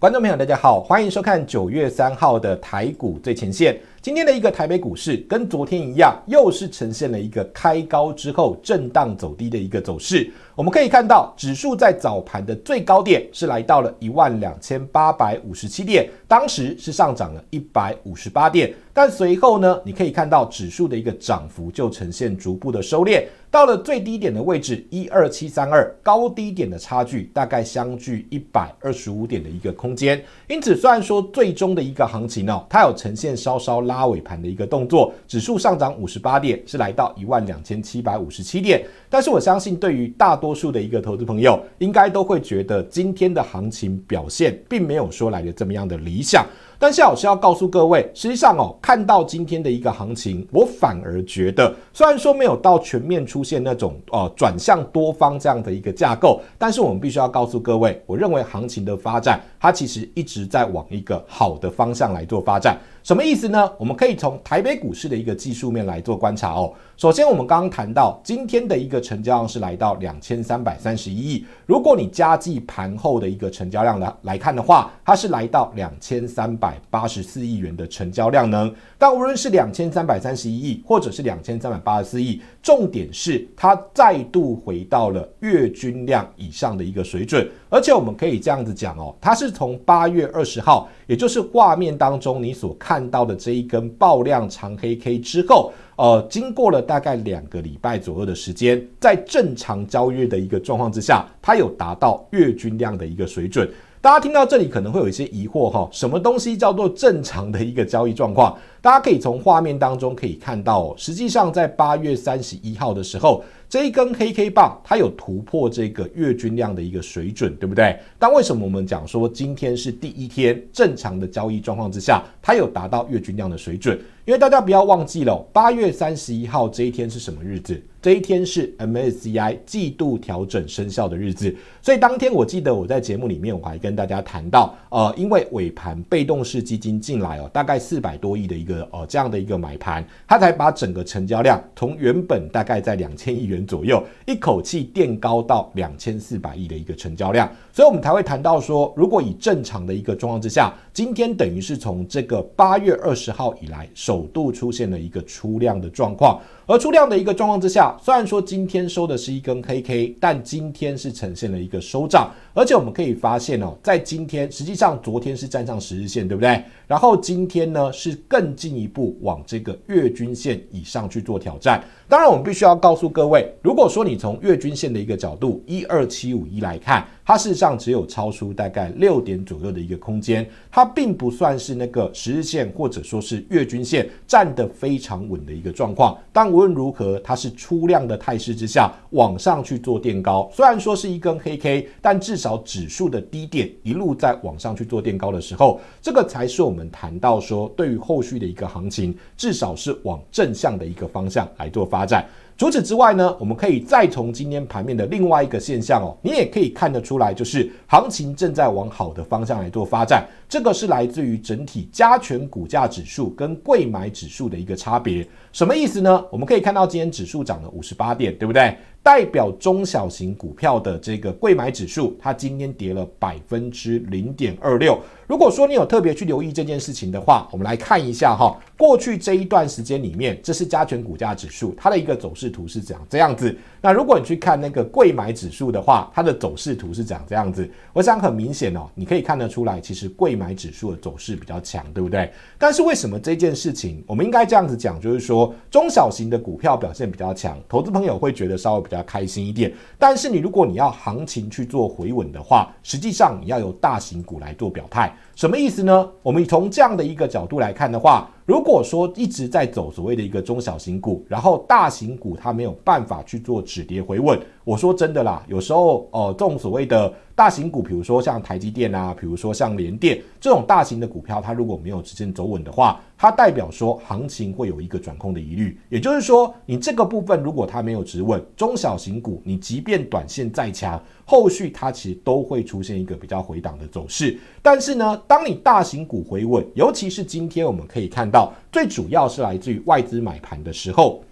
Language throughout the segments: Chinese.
观众朋友，大家好，欢迎收看九月三号的台股最前线。今天的一个台北股市跟昨天一样，又是呈现了一个开高之后震荡走低的一个走势。我们可以看到，指数在早盘的最高点是来到了一万两千八百五十七点，当时是上涨了一百五十八点，但随后呢，你可以看到指数的一个涨幅就呈现逐步的收敛。到了最低点的位置，一二七三二，高低点的差距大概相距一百二十五点的一个空间。因此，虽然说最终的一个行情呢，它有呈现稍稍拉尾盘的一个动作，指数上涨五十八点，是来到一万两千七百五十七点。但是，我相信对于大多数的一个投资朋友，应该都会觉得今天的行情表现并没有说来的这么样的理想。但是，老师要告诉各位，实际上哦，看到今天的一个行情，我反而觉得，虽然说没有到全面出现那种呃转向多方这样的一个架构，但是我们必须要告诉各位，我认为行情的发展，它其实一直在往一个好的方向来做发展。什么意思呢？我们可以从台北股市的一个技术面来做观察哦。首先，我们刚刚谈到今天的一个成交量是来到两千三百三十一亿，如果你加计盘后的一个成交量呢来看的话，它是来到两千三百。八十四亿元的成交量能，但无论是两千三百三十一亿，或者是两千三百八十四亿，重点是它再度回到了月均量以上的一个水准。而且我们可以这样子讲哦，它是从八月二十号，也就是画面当中你所看到的这一根爆量长黑 K 之后，呃，经过了大概两个礼拜左右的时间，在正常交易的一个状况之下，它有达到月均量的一个水准。大家听到这里可能会有一些疑惑哈，什么东西叫做正常的一个交易状况？大家可以从画面当中可以看到，实际上在八月三十一号的时候，这一根 KK 棒它有突破这个月均量的一个水准，对不对？但为什么我们讲说今天是第一天正常的交易状况之下，它有达到月均量的水准？因为大家不要忘记了，八月三十一号这一天是什么日子？这一天是 MSCI 季度调整生效的日子，所以当天我记得我在节目里面我还跟大家谈到，呃，因为尾盘被动式基金进来哦，大概四百多亿的一。个哦，这样的一个买盘，它才把整个成交量从原本大概在两千亿元左右，一口气垫高到两千四百亿的一个成交量。所以，我们才会谈到说，如果以正常的一个状况之下，今天等于是从这个八月二十号以来，首度出现了一个出量的状况。而出量的一个状况之下，虽然说今天收的是一根 K K，但今天是呈现了一个收涨，而且我们可以发现哦，在今天实际上昨天是站上十日线，对不对？然后今天呢是更进一步往这个月均线以上去做挑战。当然，我们必须要告诉各位，如果说你从月均线的一个角度，一二七五一来看，它事实上只有超出大概六点左右的一个空间，它并不算是那个十日线或者说是月均线站得非常稳的一个状况。但无论如何，它是出量的态势之下往上去做垫高，虽然说是一根黑 K，但至少指数的低点一路在往上去做垫高的时候，这个才是我们谈到说对于后续的一个行情，至少是往正向的一个方向来做发。发展。除此之外呢，我们可以再从今天盘面的另外一个现象哦，你也可以看得出来，就是行情正在往好的方向来做发展。这个是来自于整体加权股价指数跟贵买指数的一个差别。什么意思呢？我们可以看到今天指数涨了五十八点，对不对？代表中小型股票的这个贵买指数，它今天跌了百分之零点二六。如果说你有特别去留意这件事情的话，我们来看一下哈，过去这一段时间里面，这是加权股价指数它的一个走势图是怎这样子。那如果你去看那个贵买指数的话，它的走势图是怎这样子。我想很明显哦，你可以看得出来，其实贵买指数的走势比较强，对不对？但是为什么这件事情，我们应该这样子讲，就是说中小型的股票表现比较强，投资朋友会觉得稍微比较开心一点。但是你如果你要行情去做回稳的话，实际上你要由大型股来做表态。什么意思呢？我们从这样的一个角度来看的话。如果说一直在走所谓的一个中小型股，然后大型股它没有办法去做止跌回稳，我说真的啦，有时候哦这种所谓的大型股，比如说像台积电啊，比如说像联电这种大型的股票，它如果没有直线走稳的话，它代表说行情会有一个转空的疑虑。也就是说，你这个部分如果它没有止稳，中小型股你即便短线再强，后续它其实都会出现一个比较回档的走势。但是呢，当你大型股回稳，尤其是今天我们可以看到。最主要是来自于外资买盘的时候，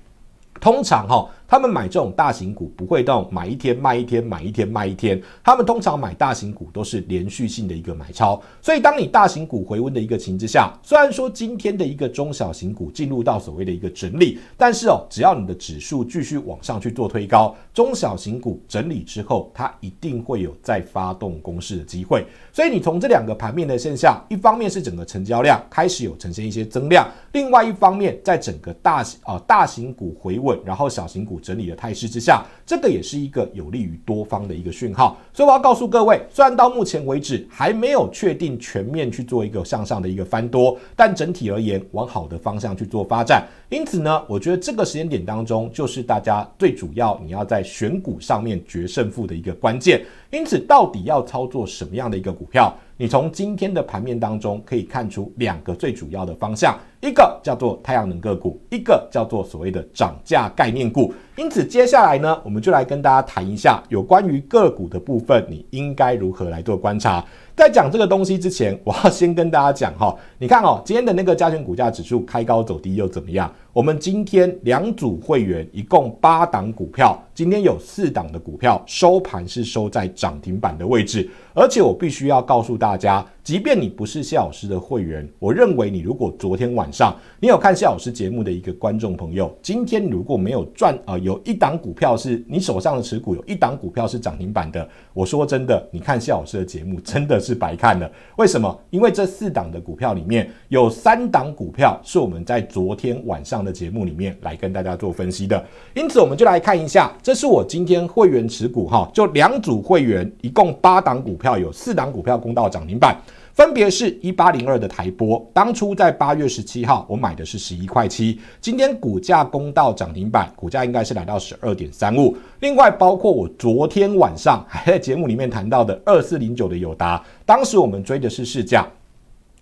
通常哈。他们买这种大型股不会动，买一天卖一天买一天卖一天，他们通常买大型股都是连续性的一个买超。所以，当你大型股回温的一个情之下，虽然说今天的一个中小型股进入到所谓的一个整理，但是哦，只要你的指数继续往上去做推高，中小型股整理之后，它一定会有再发动攻势的机会。所以，你从这两个盘面的现象，一方面是整个成交量开始有呈现一些增量，另外一方面，在整个大型啊大型股回稳，然后小型股。整理的态势之下，这个也是一个有利于多方的一个讯号。所以我要告诉各位，虽然到目前为止还没有确定全面去做一个向上的一个翻多，但整体而言往好的方向去做发展。因此呢，我觉得这个时间点当中，就是大家最主要你要在选股上面决胜负的一个关键。因此，到底要操作什么样的一个股票？你从今天的盘面当中可以看出两个最主要的方向，一个叫做太阳能个股，一个叫做所谓的涨价概念股。因此，接下来呢，我们就来跟大家谈一下有关于个股的部分，你应该如何来做观察。在讲这个东西之前，我要先跟大家讲哈，你看哦，今天的那个加权股价指数开高走低又怎么样？我们今天两组会员一共八档股票，今天有四档的股票收盘是收在涨停板的位置，而且我必须要告诉大家，即便你不是谢老师的会员，我认为你如果昨天晚上你有看谢老师节目的一个观众朋友，今天如果没有赚啊，有一档股票是你手上的持股，有一档股票是涨停板的，我说真的，你看谢老师的节目真的是白看了。为什么？因为这四档的股票里面有三档股票是我们在昨天晚上。的节目里面来跟大家做分析的，因此我们就来看一下，这是我今天会员持股哈，就两组会员，一共八档股票，有四档股票攻到涨停板，分别是一八零二的台波，当初在八月十七号我买的是十一块七，今天股价攻到涨停板，股价应该是来到十二点三五。另外包括我昨天晚上还在 节目里面谈到的二四零九的友达，当时我们追的是市价。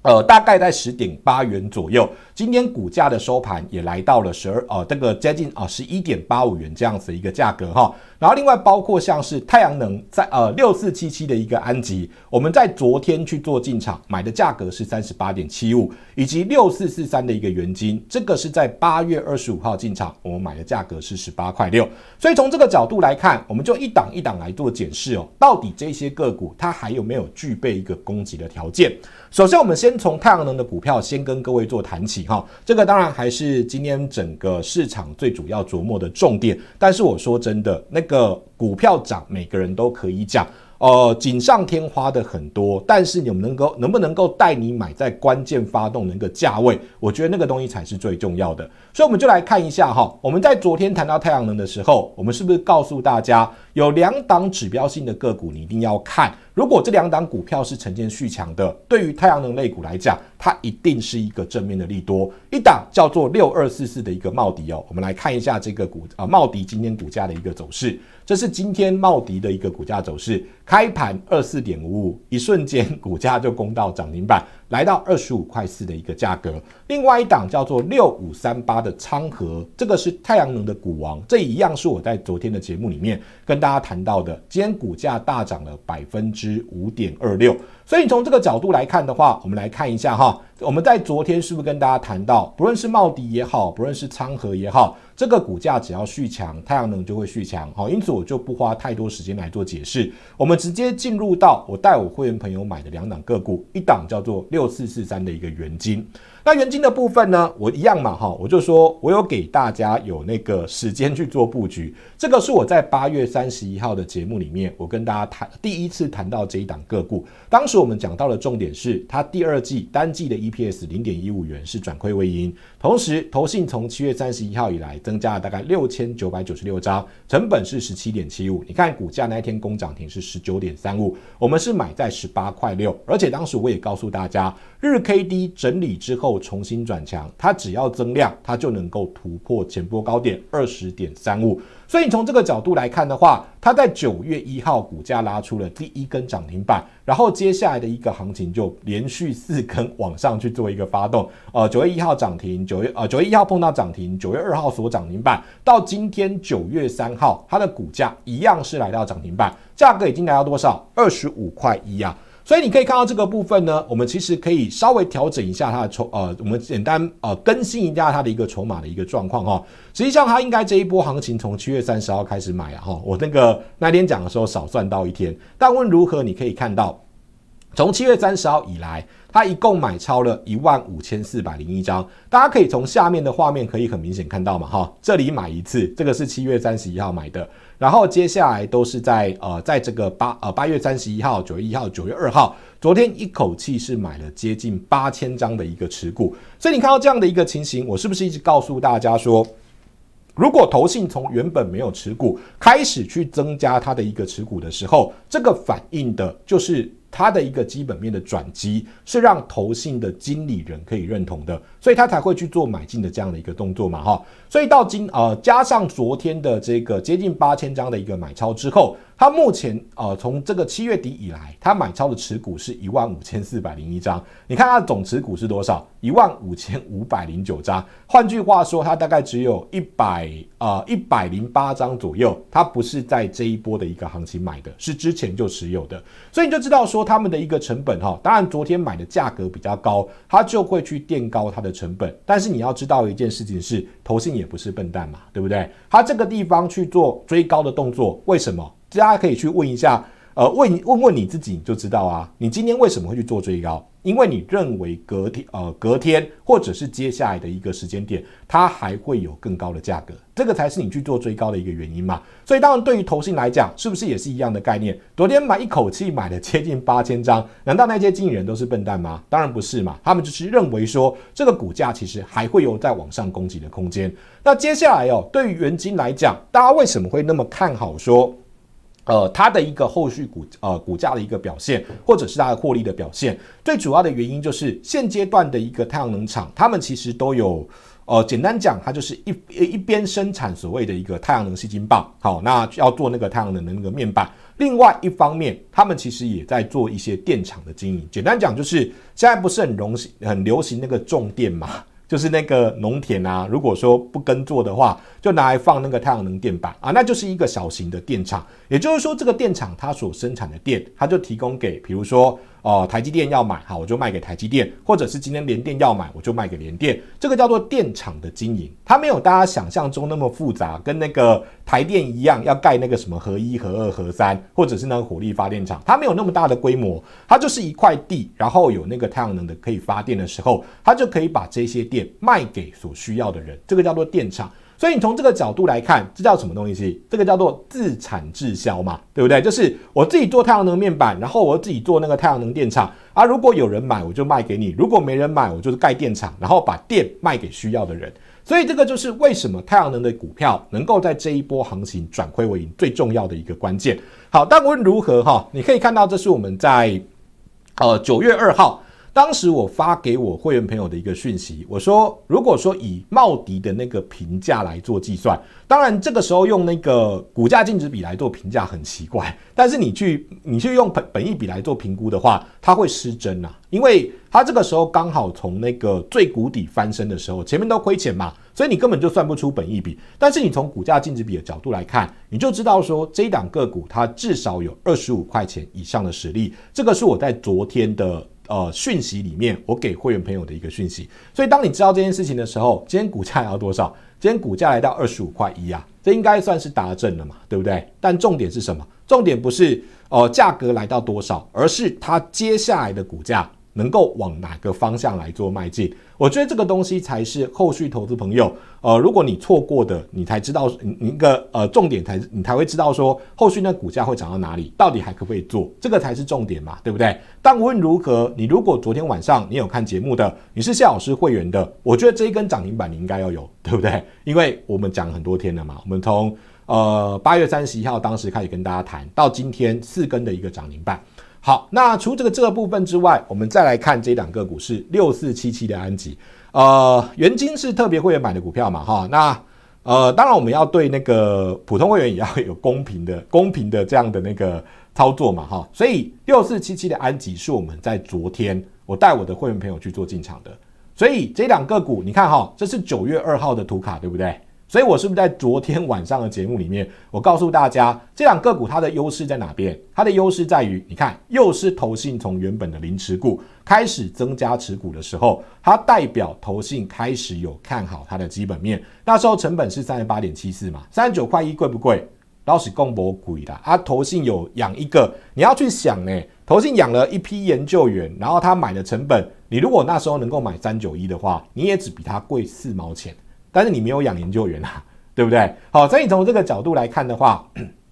呃，大概在十点八元左右。今天股价的收盘也来到了十二，呃，这个接近啊十一点八五元这样子的一个价格哈。然后另外包括像是太阳能在呃六四七七的一个安吉，我们在昨天去做进场买的价格是三十八点七五，以及六四四三的一个元金，这个是在八月二十五号进场，我们买的价格是十八块六。所以从这个角度来看，我们就一档一档来做检视哦，到底这些个股它还有没有具备一个攻击的条件？首先我们先。从太阳能的股票先跟各位做谈起哈，这个当然还是今天整个市场最主要琢磨的重点。但是我说真的，那个股票涨，每个人都可以讲。呃，锦上添花的很多，但是你们能够能不能够带你买在关键发动的那个价位？我觉得那个东西才是最重要的。所以我们就来看一下哈，我们在昨天谈到太阳能的时候，我们是不是告诉大家有两档指标性的个股你一定要看？如果这两档股票是呈现续强的，对于太阳能类股来讲，它一定是一个正面的利多。一档叫做六二四四的一个茂迪哦，我们来看一下这个股啊茂迪今天股价的一个走势。这是今天茂迪的一个股价走势，开盘二四点五五，一瞬间股价就攻到涨停板，来到二十五块四的一个价格。另外一档叫做六五三八的昌河，这个是太阳能的股王，这一样是我在昨天的节目里面跟大家谈到的。今天股价大涨了百分之五点二六，所以从这个角度来看的话，我们来看一下哈，我们在昨天是不是跟大家谈到，不论是茂迪也好，不论是昌河也好。这个股价只要续强，太阳能就会续强，好，因此我就不花太多时间来做解释，我们直接进入到我带我会员朋友买的两档个股，一档叫做六四四三的一个原金。那原金的部分呢？我一样嘛，哈，我就说我有给大家有那个时间去做布局。这个是我在八月三十一号的节目里面，我跟大家谈第一次谈到这一档个股。当时我们讲到的重点是，它第二季单季的 EPS 零点一五元是转亏为盈，同时投信从七月三十一号以来增加了大概六千九百九十六张，成本是十七点七五。你看股价那一天攻涨停是十九点三五，我们是买在十八块六，而且当时我也告诉大家，日 K D 整理之后。重新转强，它只要增量，它就能够突破前波高点二十点三五。所以你从这个角度来看的话，它在九月一号股价拉出了第一根涨停板，然后接下来的一个行情就连续四根往上去做一个发动。呃，九月一号涨停，九月呃九月一号碰到涨停，九月二号锁涨停板，到今天九月三号，它的股价一样是来到涨停板，价格已经来到多少？二十五块一啊。所以你可以看到这个部分呢，我们其实可以稍微调整一下它的筹，呃，我们简单呃更新一下它的一个筹码的一个状况哈。实际上它应该这一波行情从七月三十号开始买啊哈，我那个那天讲的时候少算到一天，但无论如何，你可以看到。从七月三十号以来，他一共买超了一万五千四百零一张。大家可以从下面的画面可以很明显看到嘛，哈，这里买一次，这个是七月三十一号买的，然后接下来都是在呃，在这个八呃八月三十一号、九月一号、九月二号，昨天一口气是买了接近八千张的一个持股。所以你看到这样的一个情形，我是不是一直告诉大家说，如果投信从原本没有持股开始去增加它的一个持股的时候，这个反映的就是。他的一个基本面的转机是让投信的经理人可以认同的，所以他才会去做买进的这样的一个动作嘛，哈。所以到今呃加上昨天的这个接近八千张的一个买超之后，它目前呃从这个七月底以来，它买超的持股是一万五千四百零一张。你看它总持股是多少？一万五千五百零九张。换句话说，它大概只有一百呃一百零八张左右。它不是在这一波的一个行情买的是之前就持有的，所以你就知道说他们的一个成本哈。当然昨天买的价格比较高，它就会去垫高它的成本。但是你要知道一件事情是，投信也。不是笨蛋嘛，对不对？他这个地方去做追高的动作，为什么？大家可以去问一下。呃，问你问问你自己，你就知道啊。你今天为什么会去做追高？因为你认为隔天呃隔天或者是接下来的一个时间点，它还会有更高的价格，这个才是你去做追高的一个原因嘛。所以当然，对于投信来讲，是不是也是一样的概念？昨天买一口气买了接近八千张，难道那些经理人都是笨蛋吗？当然不是嘛，他们就是认为说这个股价其实还会有再往上攻击的空间。那接下来哦，对于元金来讲，大家为什么会那么看好说？呃，它的一个后续股，呃，股价的一个表现，或者是它的获利的表现，最主要的原因就是现阶段的一个太阳能厂，他们其实都有，呃，简单讲，它就是一一边生产所谓的一个太阳能吸金棒，好，那要做那个太阳能的那个面板，另外一方面，他们其实也在做一些电厂的经营，简单讲就是现在不是很容很流行那个重电嘛。就是那个农田啊，如果说不耕作的话，就拿来放那个太阳能电板啊，那就是一个小型的电厂。也就是说，这个电厂它所生产的电，它就提供给，比如说。哦，台积电要买，好，我就卖给台积电；或者是今天联电要买，我就卖给联电。这个叫做电厂的经营，它没有大家想象中那么复杂，跟那个台电一样，要盖那个什么合一、合二、合三，或者是那个火力发电厂，它没有那么大的规模，它就是一块地，然后有那个太阳能的可以发电的时候，它就可以把这些电卖给所需要的人。这个叫做电厂。所以你从这个角度来看，这叫什么东西？这个叫做自产自销嘛，对不对？就是我自己做太阳能面板，然后我自己做那个太阳能电厂，而如果有人买，我就卖给你；如果没人买，我就是盖电厂，然后把电卖给需要的人。所以这个就是为什么太阳能的股票能够在这一波行情转亏为盈最重要的一个关键。好，但无论如何哈，你可以看到，这是我们在呃九月二号。当时我发给我会员朋友的一个讯息，我说：如果说以茂迪的那个评价来做计算，当然这个时候用那个股价净值比来做评价很奇怪，但是你去你去用本本益比来做评估的话，它会失真啊，因为它这个时候刚好从那个最谷底翻身的时候，前面都亏钱嘛，所以你根本就算不出本益比。但是你从股价净值比的角度来看，你就知道说，这档个股它至少有二十五块钱以上的实力。这个是我在昨天的。呃，讯息里面我给会员朋友的一个讯息，所以当你知道这件事情的时候，今天股价要多少？今天股价来到二十五块一啊，这应该算是达正了嘛，对不对？但重点是什么？重点不是呃价格来到多少，而是它接下来的股价能够往哪个方向来做迈进。我觉得这个东西才是后续投资朋友，呃，如果你错过的，你才知道你一个呃重点，才你才会知道说后续那股价会涨到哪里，到底还可不可以做，这个才是重点嘛，对不对？但无论如何，你如果昨天晚上你有看节目的，你是谢老师会员的，我觉得这一根涨停板你应该要有，对不对？因为我们讲很多天了嘛，我们从呃八月三十一号当时开始跟大家谈到今天四根的一个涨停板。好，那除这个这个部分之外，我们再来看这两个股是六四七七的安吉，呃，原金是特别会员买的股票嘛哈，那呃，当然我们要对那个普通会员也要有公平的 公平的这样的那个操作嘛哈，所以六四七七的安吉是我们在昨天我带我的会员朋友去做进场的，所以这两个股你看哈，这是九月二号的图卡，对不对？所以，我是不是在昨天晚上的节目里面，我告诉大家这两个股它的优势在哪边？它的优势在于，你看，又是投信从原本的零持股开始增加持股的时候，它代表投信开始有看好它的基本面。那时候成本是三十八点七四嘛，三十九块一贵不贵？老是公博鬼的，它投信有养一个，你要去想呢，投信养了一批研究员，然后他买的成本，你如果那时候能够买三九一的话，你也只比它贵四毛钱。但是你没有养研究员啊，对不对？好，所你从这个角度来看的话，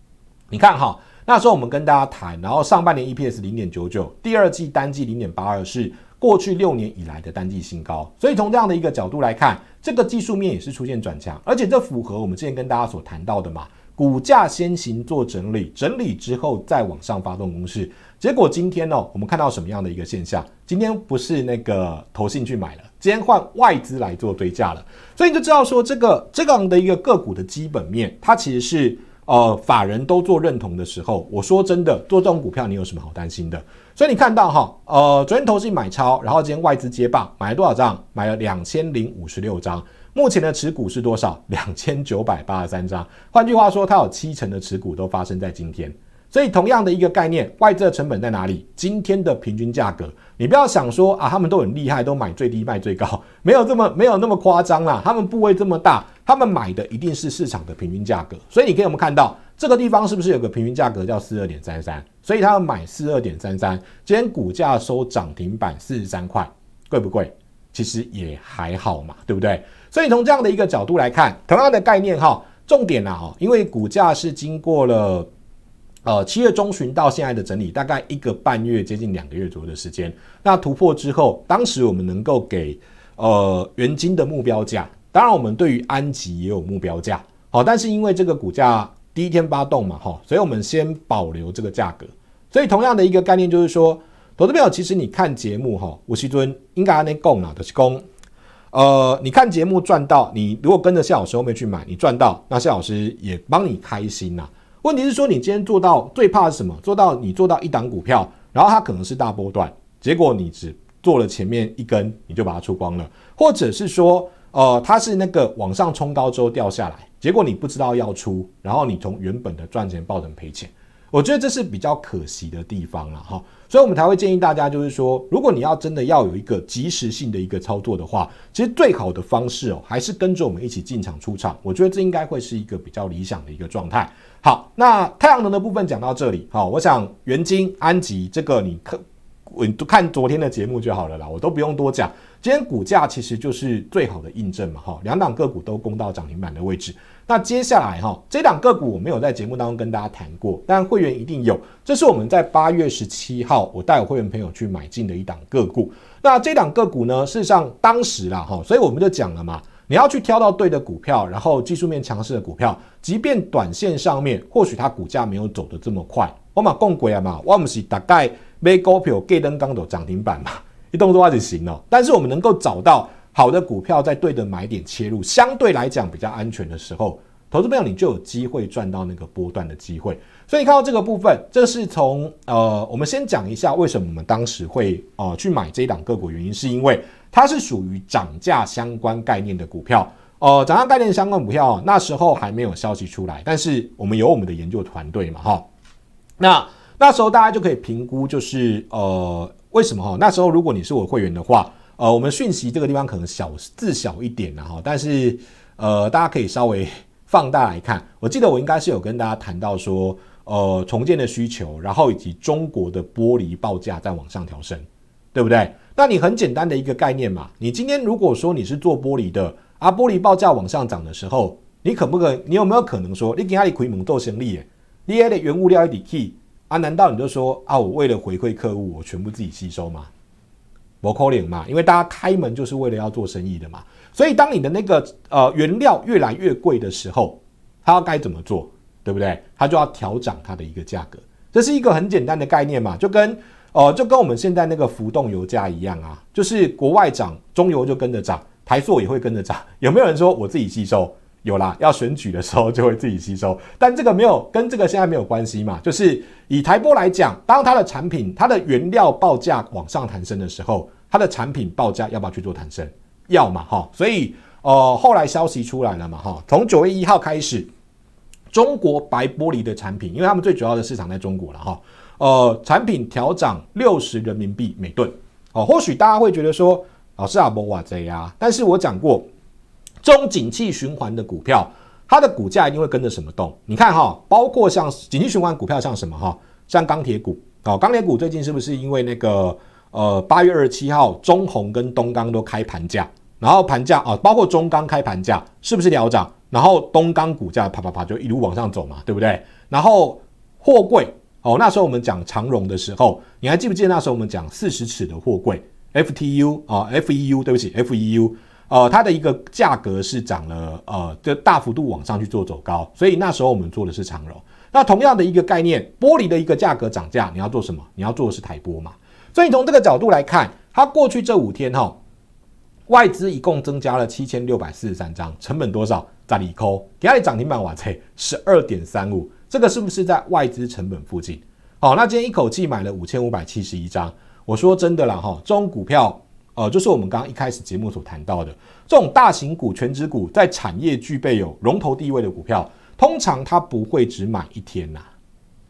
你看哈，那时候我们跟大家谈，然后上半年 EPS 零点九九，第二季单季零点八二是过去六年以来的单季新高。所以从这样的一个角度来看，这个技术面也是出现转强，而且这符合我们之前跟大家所谈到的嘛，股价先行做整理，整理之后再往上发动攻势。结果今天呢，我们看到什么样的一个现象？今天不是那个投信去买了。先天换外资来做对价了，所以你就知道说这个这样的一个个股的基本面，它其实是呃法人都做认同的时候，我说真的做这种股票你有什么好担心的？所以你看到哈呃昨天投资买超，然后今天外资接棒，买了多少张？买了两千零五十六张，目前的持股是多少？两千九百八十三张。换句话说，它有七成的持股都发生在今天。所以同样的一个概念，外资的成本在哪里？今天的平均价格，你不要想说啊，他们都很厉害，都买最低卖最高，没有这么没有那么夸张啦。他们部位这么大，他们买的一定是市场的平均价格。所以你可以我们看到这个地方是不是有个平均价格叫四二点三三？所以他要买四二点三三，今天股价收涨停板四十三块，贵不贵？其实也还好嘛，对不对？所以从这样的一个角度来看，同样的概念哈，重点啦哦，因为股价是经过了。呃，七月中旬到现在的整理，大概一个半月，接近两个月左右的时间。那突破之后，当时我们能够给呃原金的目标价，当然我们对于安吉也有目标价，好，但是因为这个股价第一天发动嘛，哈，所以我们先保留这个价格。所以同样的一个概念就是说，投资朋友，其实你看节目哈，吴奇尊应该阿内贡哪的是供。呃，你看节目赚到，你如果跟着谢老师后面去买，你赚到，那谢老师也帮你开心呐。问题是说，你今天做到最怕是什么？做到你做到一档股票，然后它可能是大波段，结果你只做了前面一根，你就把它出光了，或者是说，呃，它是那个往上冲高之后掉下来，结果你不知道要出，然后你从原本的赚钱爆成赔钱。我觉得这是比较可惜的地方了哈，所以我们才会建议大家，就是说，如果你要真的要有一个及时性的一个操作的话，其实最好的方式哦，还是跟着我们一起进场出场。我觉得这应该会是一个比较理想的一个状态。好，那太阳能的部分讲到这里，好，我想元晶、安吉这个你看，我看昨天的节目就好了啦，我都不用多讲。今天股价其实就是最好的印证嘛哈，两档个股都攻到涨停板的位置。那接下来哈，这档个股我没有在节目当中跟大家谈过，但会员一定有。这是我们在八月十七号，我带我会员朋友去买进的一档个股。那这档个股呢，事实上当时啦哈，所以我们就讲了嘛，你要去挑到对的股票，然后技术面强势的股票，即便短线上面或许它股价没有走的这么快，我嘛共轨啊嘛，我们是大概每股票给登刚到涨停板嘛，一动作就是行了。但是我们能够找到。好的股票在对的买点切入，相对来讲比较安全的时候，投资朋友你就有机会赚到那个波段的机会。所以你看到这个部分，这是从呃，我们先讲一下为什么我们当时会呃去买这一档个股，原因是因为它是属于涨价相关概念的股票。呃，涨价概念相关股票那时候还没有消息出来，但是我们有我们的研究团队嘛，哈。那那时候大家就可以评估，就是呃，为什么哈？那时候如果你是我会员的话。呃，我们讯息这个地方可能小字小一点了哈，但是呃，大家可以稍微 放大来看。我记得我应该是有跟大家谈到说，呃，重建的需求，然后以及中国的玻璃报价在往上调升，对不对？那你很简单的一个概念嘛，你今天如果说你是做玻璃的，啊，玻璃报价往上涨的时候，你可不可你有没有可能说，你给阿里葵蒙做生意，耶？你挨的原物料一底 key 啊？难道你就说啊，我为了回馈客户，我全部自己吸收吗？包扣脸嘛，因为大家开门就是为了要做生意的嘛，所以当你的那个呃原料越来越贵的时候，它要该怎么做，对不对？它就要调涨它的一个价格，这是一个很简单的概念嘛，就跟呃就跟我们现在那个浮动油价一样啊，就是国外涨，中油就跟着涨，台塑也会跟着涨。有没有人说我自己吸收？有啦，要选举的时候就会自己吸收，但这个没有跟这个现在没有关系嘛，就是以台波来讲，当它的产品它的原料报价往上弹升的时候。它的产品报价要不要去做弹升？要嘛哈，所以呃后来消息出来了嘛哈，从九月一号开始，中国白玻璃的产品，因为他们最主要的市场在中国了哈，呃产品调涨六十人民币每吨哦，或许大家会觉得说，老师啊不哇贼啊，但是我讲过，这种景气循环的股票，它的股价一定会跟着什么动？你看哈，包括像景气循环股票像什么哈，像钢铁股哦，钢铁股最近是不是因为那个？呃，八月二十七号，中红跟东钢都开盘价，然后盘价啊，包括中钢开盘价是不是要涨？然后东钢股价啪啪啪就一路往上走嘛，对不对？然后货柜哦，那时候我们讲长荣的时候，你还记不记得那时候我们讲四十尺的货柜，FTU 啊，FEU，对不起，FEU，呃，它的一个价格是涨了，呃，就大幅度往上去做走高，所以那时候我们做的是长荣。那同样的一个概念，玻璃的一个价格涨价，你要做什么？你要做的是台玻嘛。所以从这个角度来看，它过去这五天哈，外资一共增加了七千六百四十三张，成本多少？在里扣，给它涨停板哇塞，十二点三五，这个是不是在外资成本附近？好，那今天一口气买了五千五百七十一张。我说真的了哈，这种股票，呃，就是我们刚刚一开始节目所谈到的这种大型股权值股，在产业具备有龙头地位的股票，通常它不会只买一天呐。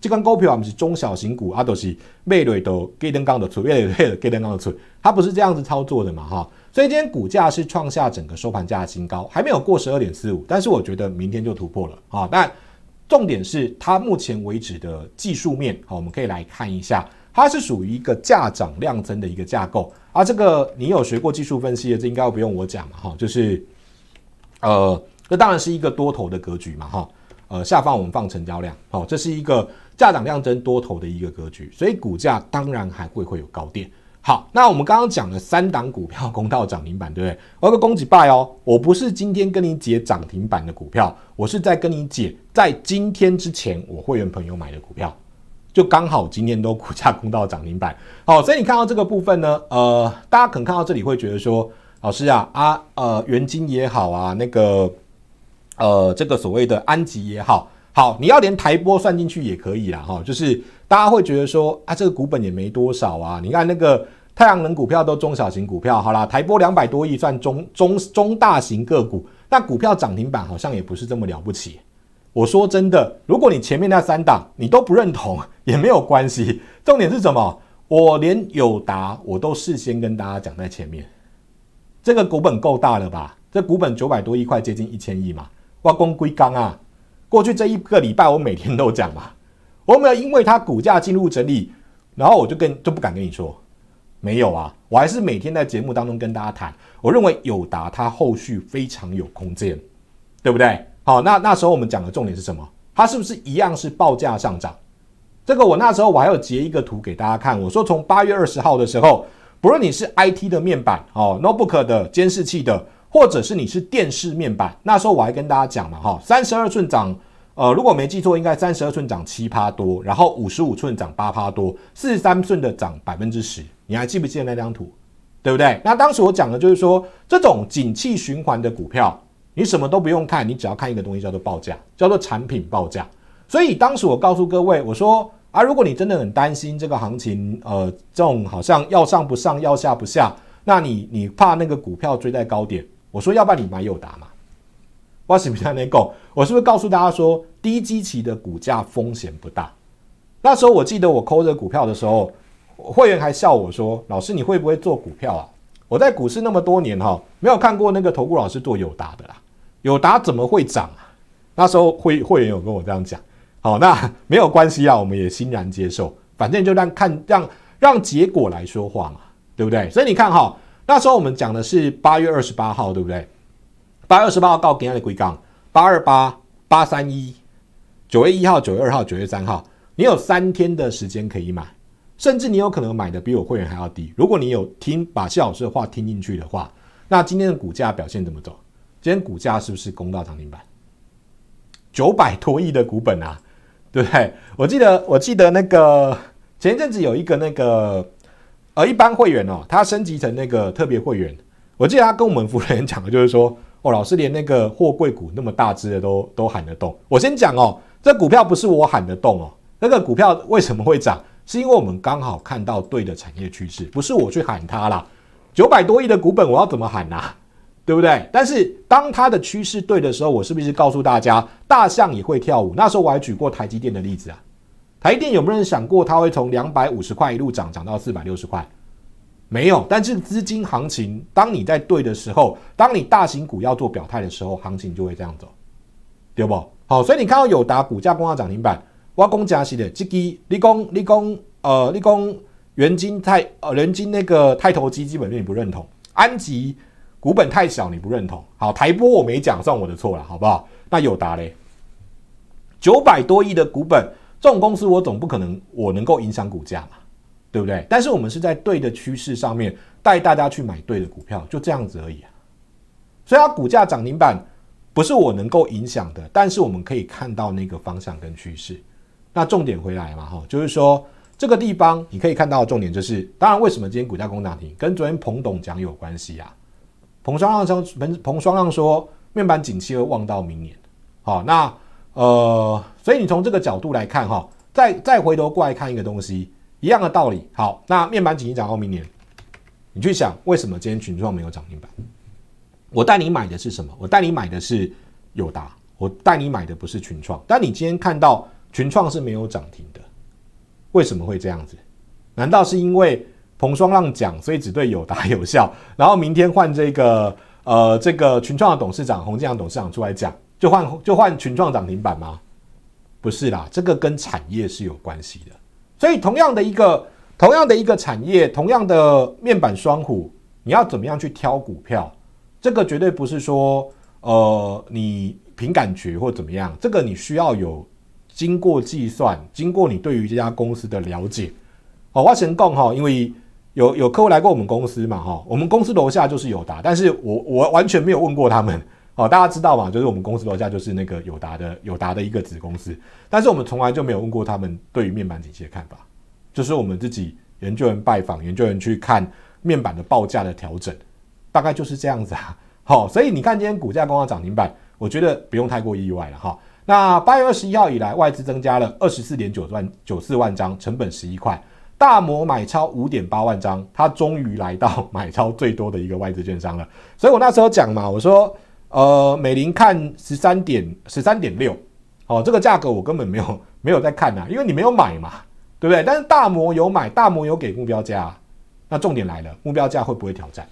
这关股票啊，我们是中小型股啊，都是每日都给点刚都出，每日每日给点刚的出，它不是这样子操作的嘛，哈。所以今天股价是创下整个收盘价的新高，还没有过十二点四五，但是我觉得明天就突破了啊。但重点是它目前为止的技术面，好，我们可以来看一下，它是属于一个价涨量增的一个架构啊。这个你有学过技术分析的，这应该不用我讲嘛，哈，就是呃，这当然是一个多头的格局嘛，哈。呃，下方我们放成交量，好，这是一个。价涨量增多头的一个格局，所以股价当然还会会有高点。好，那我们刚刚讲了三档股票公道涨停板，对不对？我个公子拜哦，我不是今天跟你解涨停板的股票，我是在跟你解在今天之前我会员朋友买的股票，就刚好今天都股价公道涨停板。好，所以你看到这个部分呢，呃，大家可能看到这里会觉得说，老师啊啊，呃，元金也好啊，那个呃，这个所谓的安吉也好。好，你要连台玻算进去也可以啦，哈，就是大家会觉得说啊，这个股本也没多少啊。你看那个太阳能股票都中小型股票，好啦，台玻两百多亿算中中中大型个股，那股票涨停板好像也不是这么了不起。我说真的，如果你前面那三档你都不认同也没有关系，重点是什么？我连友达我都事先跟大家讲在前面，这个股本够大了吧？这股本九百多亿块，接近一千亿嘛，挖工归缸啊。过去这一个礼拜，我每天都讲嘛，我没有因为它股价进入整理，然后我就跟就不敢跟你说，没有啊，我还是每天在节目当中跟大家谈。我认为友达它后续非常有空间，对不对？好，那那时候我们讲的重点是什么？它是不是一样是报价上涨？这个我那时候我还有截一个图给大家看，我说从八月二十号的时候，不论你是 IT 的面板哦，notebook 的监视器的。或者是你是电视面板，那时候我还跟大家讲嘛，哈，三十二寸涨，呃，如果没记错，应该三十二寸涨七趴多，然后五十五寸涨八趴多，四十三寸的涨百分之十，你还记不记得那张图？对不对？那当时我讲的就是说，这种景气循环的股票，你什么都不用看，你只要看一个东西叫做报价，叫做产品报价。所以当时我告诉各位，我说啊，如果你真的很担心这个行情，呃，这种好像要上不上，要下不下，那你你怕那个股票追在高点。我说，要不然你买友达嘛我是不是 t it 我是不是告诉大家说，低基期的股价风险不大？那时候我记得我抠着股票的时候，会员还笑我说：“老师，你会不会做股票啊？”我在股市那么多年哈，没有看过那个投顾老师做友达的啦。友达怎么会涨啊？那时候会会员有跟我这样讲，好，那没有关系啊，我们也欣然接受，反正就让看让让结果来说话嘛，对不对？所以你看哈。那时候我们讲的是八月二十八号，对不对？八月二十八号到今天的尾港，八二八、八三一、九月一号、九月二号、九月三号，你有三天的时间可以买，甚至你有可能买的比我会员还要低。如果你有听把谢老师的话听进去的话，那今天的股价表现怎么走？今天股价是不是攻到涨停板？九百多亿的股本啊，对不对？我记得，我记得那个前一阵子有一个那个。而一般会员哦，他升级成那个特别会员，我记得他跟我们服务员讲的就是说，哦，老师连那个货柜股那么大只的都都喊得动。我先讲哦，这股票不是我喊得动哦，那个股票为什么会涨，是因为我们刚好看到对的产业趋势，不是我去喊它啦。九百多亿的股本我要怎么喊呐，对不对？但是当它的趋势对的时候，我是不是告诉大家大象也会跳舞？那时候我还举过台积电的例子啊。台电有没有人想过它会从两百五十块一路涨涨到四百六十块？没有。但是资金行情，当你在对的时候，当你大型股要做表态的时候，行情就会这样走，对不？好，所以你看到友达股价攻上涨停板，挖工加息的，立功立功，呃，立功元金太，呃，元金那个太投机，基本面你不认同，安吉股本太小你不认同。好，台波我没讲，算我的错了，好不好？那友达嘞，九百多亿的股本。这种公司我总不可能我能够影响股价嘛，对不对？但是我们是在对的趋势上面带大家去买对的股票，就这样子而已啊。所以它股价涨停板不是我能够影响的，但是我们可以看到那个方向跟趋势。那重点回来嘛，哈，就是说这个地方你可以看到重点就是，当然为什么今天股价攻涨停，跟昨天彭董讲有关系啊？彭双浪说彭彭双浪说面板景气会旺到明年，好那。呃，所以你从这个角度来看哈，再再回头过来看一个东西，一样的道理。好，那面板仅仅讲到明年，你去想为什么今天群创没有涨停板？我带你买的是什么？我带你买的是有达，我带你买的不是群创。但你今天看到群创是没有涨停的，为什么会这样子？难道是因为彭双浪讲，所以只对有达有效？然后明天换这个？呃，这个群创的董事长洪建阳董事长出来讲，就换就换群创涨停板吗？不是啦，这个跟产业是有关系的。所以同样的一个同样的一个产业，同样的面板双虎，你要怎么样去挑股票？这个绝对不是说呃你凭感觉或怎么样，这个你需要有经过计算，经过你对于这家公司的了解。哦，我先讲哈，因为。有有客户来过我们公司嘛？哈，我们公司楼下就是友达，但是我我完全没有问过他们。哦，大家知道嘛？就是我们公司楼下就是那个友达的友达的一个子公司，但是我们从来就没有问过他们对于面板景气的看法。就是我们自己研究员拜访，研究员去看面板的报价的调整，大概就是这样子啊。好，所以你看今天股价公告涨停板，我觉得不用太过意外了哈。那八月二十一号以来，外资增加了二十四点九万九四万张，成本十一块。大摩买超五点八万张，他终于来到买超最多的一个外资券商了。所以我那时候讲嘛，我说，呃，美林看十三点十三点六，哦，这个价格我根本没有 没有在看呐，因为你没有买嘛，对不对？但是大摩有买，大摩有给目标价，那重点来了，目标价会不会挑战？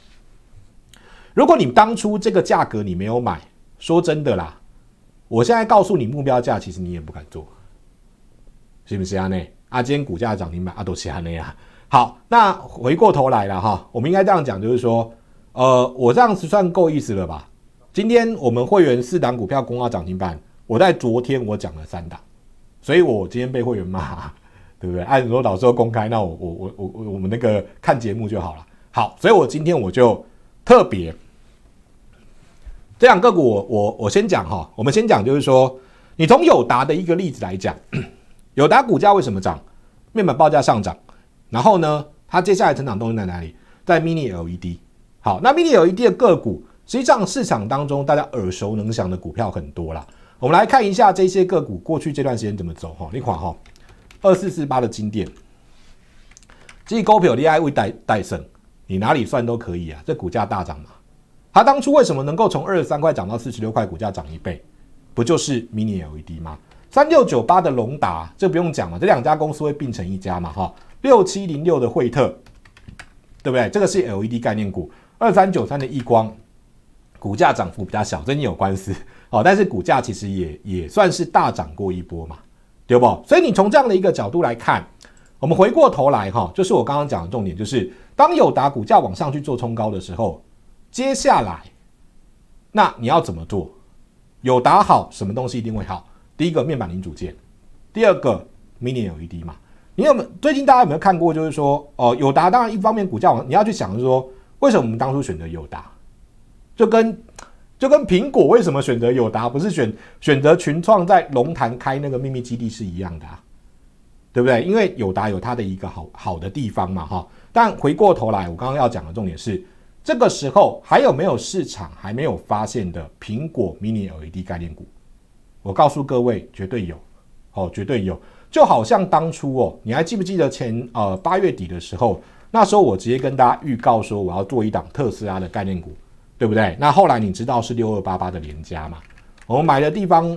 如果你当初这个价格你没有买，说真的啦，我现在告诉你目标价，其实你也不敢做，是不是阿内？阿，今天股价涨停板，阿多奇哈那样。好，那回过头来了哈，我们应该这样讲，就是说，呃，我这样子算够意思了吧？今天我们会员四档股票公告涨停板，我在昨天我讲了三档，所以我今天被会员骂，对不对？按说老师公开，那我我我我我们那个看节目就好了。好，所以我今天我就特别这两个股，我我我先讲哈，我们先讲，就是说，你从有达的一个例子来讲。友达股价为什么涨？面板报价上涨，然后呢？它接下来成长动力在哪里？在 mini LED。好，那 mini LED 的个股，实际上市场当中大家耳熟能详的股票很多啦。我们来看一下这些个股过去这段时间怎么走哈。你看哈，二四四八的金电，这股票有 AI 代代升，你哪里算都可以啊。这股价大涨嘛？它当初为什么能够从二十三块涨到四十六块，股价涨一倍，不就是 mini LED 吗？三六九八的龙达，这不用讲嘛，这两家公司会并成一家嘛，哈，六七零六的惠特，对不对？这个是 LED 概念股，二三九三的亿光，股价涨幅比较小，跟你有官司，好，但是股价其实也也算是大涨过一波嘛，对不？所以你从这样的一个角度来看，我们回过头来哈，就是我刚刚讲的重点，就是当有达股价往上去做冲高的时候，接下来那你要怎么做？有达好，什么东西一定会好？第一个面板零组件，第二个 Mini LED 嘛，你有没？最近大家有没有看过？就是说，哦，友达当然一方面股价，你要去想是说，为什么我们当初选择友达，就跟就跟苹果为什么选择友达，不是选选择群创在龙潭开那个秘密基地是一样的啊，对不对？因为友达有它的一个好好的地方嘛，哈。但回过头来，我刚刚要讲的重点是，这个时候还有没有市场还没有发现的苹果 Mini LED 概念股？我告诉各位，绝对有，哦，绝对有，就好像当初哦，你还记不记得前呃八月底的时候，那时候我直接跟大家预告说我要做一档特斯拉的概念股，对不对？那后来你知道是六二八八的连加嘛，我们买的地方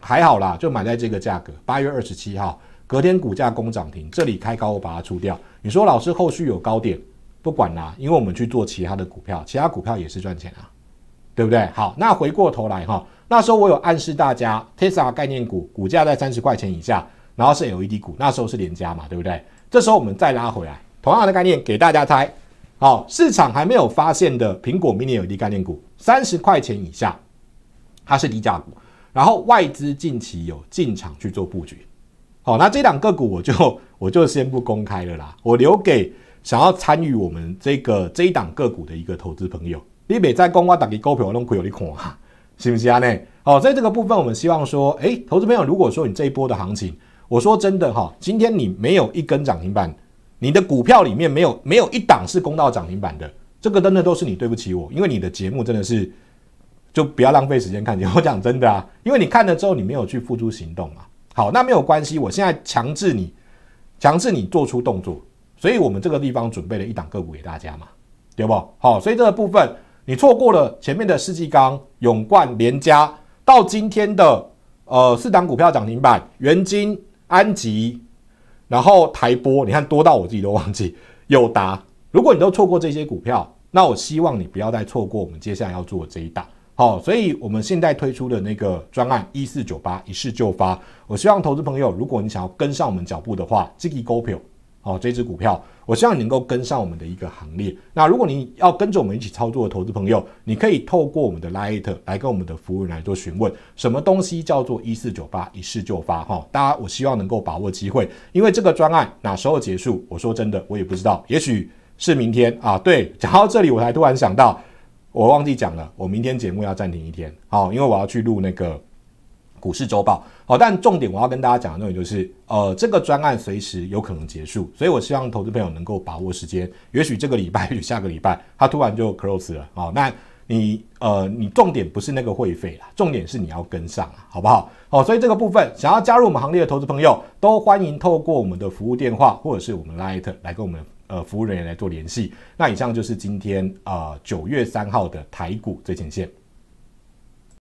还好啦，就买在这个价格，八月二十七号，隔天股价攻涨停，这里开高我把它出掉。你说老师后续有高点，不管啦，因为我们去做其他的股票，其他股票也是赚钱啊，对不对？好，那回过头来哈。那时候我有暗示大家，Tesla 概念股股价在三十块钱以下，然后是 LED 股，那时候是廉价嘛，对不对？这时候我们再拉回来，同样的概念给大家猜。好，市场还没有发现的苹果 Mini LED 概念股，三十块钱以下，它是低价股，然后外资近期有进场去做布局。好，那这两个股我就 我就先不公开了啦，我留给想要参与我们这个这一档个股的一个投资朋友。你别再讲我打给股票，我拢可以有你看啊。是不是啊？内好，在这个部分，我们希望说，诶，投资朋友，如果说你这一波的行情，我说真的哈，今天你没有一根涨停板，你的股票里面没有没有一档是攻到涨停板的，这个真的都是你对不起我，因为你的节目真的是就不要浪费时间看，我讲真的啊，因为你看了之后，你没有去付诸行动嘛。好，那没有关系，我现在强制你，强制你做出动作，所以我们这个地方准备了一档个股给大家嘛，对不？好，所以这个部分。你错过了前面的世纪钢、永冠联家，到今天的呃四档股票涨停板，元金、安吉，然后台波，你看多到我自己都忘记。友达，如果你都错过这些股票，那我希望你不要再错过我们接下来要做的这一档。好，所以我们现在推出的那个专案一四九八，一试就发。我希望投资朋友，如果你想要跟上我们脚步的话，积极购票。哦，这只股票，我希望你能够跟上我们的一个行列。那如果你要跟着我们一起操作的投资朋友，你可以透过我们的拉 h 特来跟我们的服务员来做询问。什么东西叫做一四九八，一试就发哈？大家，我希望能够把握机会，因为这个专案哪时候结束，我说真的，我也不知道，也许是明天啊。对，讲到这里，我才突然想到，我忘记讲了，我明天节目要暂停一天，好，因为我要去录那个。股市周报，好，但重点我要跟大家讲的重点就是，呃，这个专案随时有可能结束，所以我希望投资朋友能够把握时间，也许这个礼拜，也 许下个礼拜，它突然就 close 了，好，那你，呃，你重点不是那个会费啦，重点是你要跟上啊，好不好？好，所以这个部分，想要加入我们行列的投资朋友，都欢迎透过我们的服务电话或者是我们 l i h t 来跟我们呃服务人员来做联系。那以上就是今天啊九月三号的台股最前线。